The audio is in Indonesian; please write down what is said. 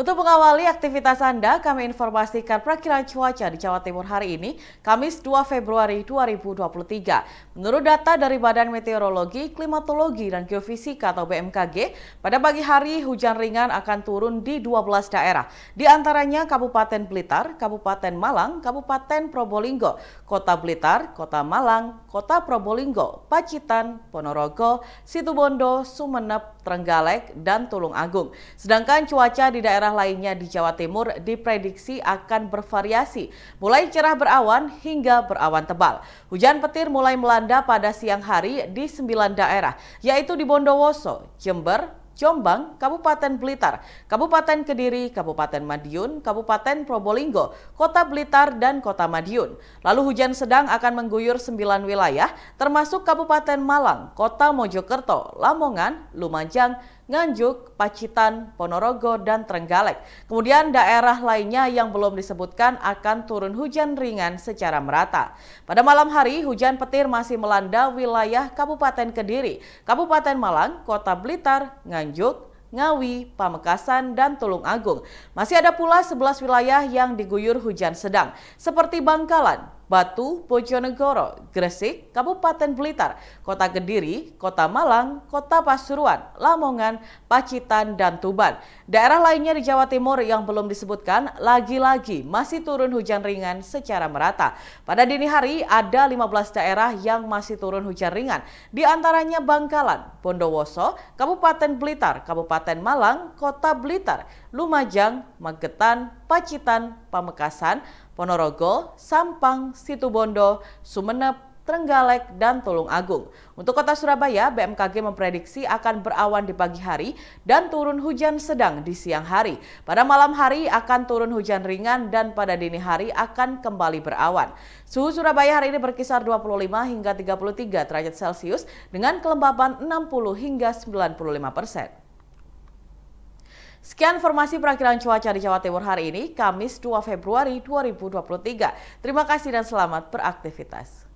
Untuk mengawali aktivitas Anda, kami informasikan perakiran cuaca di Jawa Timur hari ini, Kamis 2 Februari 2023. Menurut data dari Badan Meteorologi, Klimatologi, dan Geofisika atau BMKG, pada pagi hari hujan ringan akan turun di 12 daerah, di antaranya Kabupaten Blitar, Kabupaten Malang, Kabupaten Probolinggo, Kota Blitar, Kota Malang, Kota Probolinggo, Pacitan, Ponorogo, Situbondo, Sumeneb, Trenggalek, dan Tulung Agung. Sedangkan cuaca di daerah daerah lainnya di Jawa Timur diprediksi akan bervariasi, mulai cerah berawan hingga berawan tebal. Hujan petir mulai melanda pada siang hari di sembilan daerah, yaitu di Bondowoso, Jember, Jombang, Kabupaten Blitar, Kabupaten Kediri, Kabupaten Madiun, Kabupaten Probolinggo, Kota Blitar, dan Kota Madiun. Lalu hujan sedang akan mengguyur sembilan wilayah, termasuk Kabupaten Malang, Kota Mojokerto, Lamongan, Lumajang, Nganjuk, Pacitan, Ponorogo, dan Trenggalek. Kemudian daerah lainnya yang belum disebutkan akan turun hujan ringan secara merata. Pada malam hari, hujan petir masih melanda wilayah Kabupaten Kediri, Kabupaten Malang, Kota Blitar, Nganjuk, Ngawi, Pamekasan, dan Tulung Agung. Masih ada pula 11 wilayah yang diguyur hujan sedang, seperti Bangkalan, Batu, Bojonegoro, Gresik, Kabupaten Blitar, Kota Kediri, Kota Malang, Kota Pasuruan, Lamongan, Pacitan, dan Tuban. Daerah lainnya di Jawa Timur yang belum disebutkan lagi-lagi masih turun hujan ringan secara merata. Pada dini hari ada 15 daerah yang masih turun hujan ringan, di antaranya Bangkalan, Bondowoso, Kabupaten Blitar, Kabupaten Malang, Kota Blitar, Lumajang, Magetan, Pacitan, Pamekasan, Ponorogo, Sampang, Situbondo, Sumeneb, Trenggalek, dan Tulung Agung. Untuk kota Surabaya, BMKG memprediksi akan berawan di pagi hari dan turun hujan sedang di siang hari. Pada malam hari akan turun hujan ringan dan pada dini hari akan kembali berawan. Suhu Surabaya hari ini berkisar 25 hingga 33 derajat Celcius dengan kelembapan 60 hingga 95 persen. Sekian informasi perakhiran cuaca di Jawa Timur hari ini, Kamis 2 Februari 2023. Terima kasih dan selamat beraktivitas.